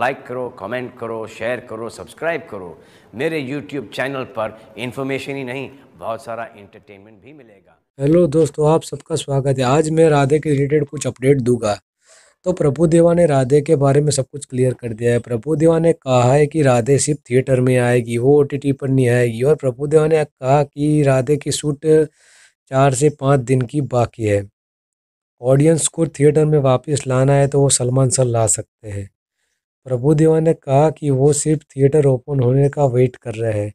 like करो comment करो share करो सब्सक्राइब करो मेरे यूट्यूब चैनल पर इंफॉर्मेशन ही नहीं बहुत सारा इंटरटेनमेंट भी मिलेगा हेलो दोस्तों आप सबका स्वागत है आज मैं राधे के रिलेटेड कुछ अपडेट दूंगा तो प्रभु देवा ने राधे के बारे में सब कुछ क्लियर कर दिया है प्रभु देवा ने कहा है कि राधे सिर्फ थिएटर में आएगी वो ओ पर नहीं आएगी और प्रभु देवा ने कहा कि राधे की शूट चार से पाँच दिन की बाकी है ऑडियंस को थिएटर में वापस लाना है तो वो सलमान सर ला सकते हैं प्रभु देवा ने कहा कि वो सिर्फ थिएटर ओपन होने का वेट कर रहे हैं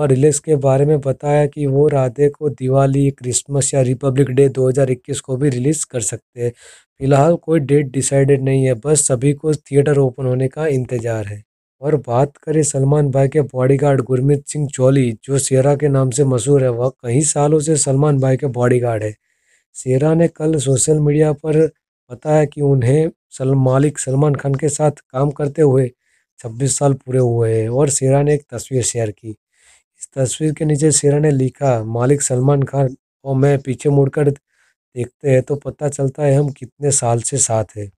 और रिलीज के बारे में बताया कि वो राधे को दिवाली क्रिसमस या रिपब्लिक डे 2021 को भी रिलीज़ कर सकते हैं फिलहाल कोई डेट डिसाइडेड नहीं है बस सभी को थिएटर ओपन होने का इंतजार है और बात करें सलमान भाई के बॉडीगार्ड गुरमीत सिंह चौली जो सेरा के नाम से मशहूर है वह कई सालों से सलमान भाई के बॉडीगार्ड है सेरा ने कल सोशल मीडिया पर बताया कि उन्हें सलम मालिक सलमान खान के साथ काम करते हुए 26 साल पूरे हुए हैं और सेरा ने एक तस्वीर शेयर की इस तस्वीर के नीचे सेरा ने लिखा मालिक सलमान खान और मैं पीछे मुड़कर देखते हैं तो पता चलता है हम कितने साल से साथ हैं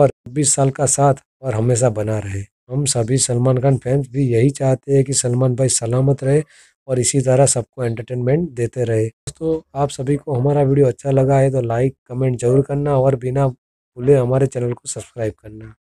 और छब्बीस साल का साथ और हमेशा बना रहे हम सभी सलमान खान फैंस भी यही चाहते हैं कि सलमान भाई सलामत रहे और इसी तरह सबको एंटरटेनमेंट देते रहे दोस्तों आप सभी को हमारा वीडियो अच्छा लगा है तो लाइक कमेंट जरूर करना और बिना भूले हमारे चैनल को सब्सक्राइब करना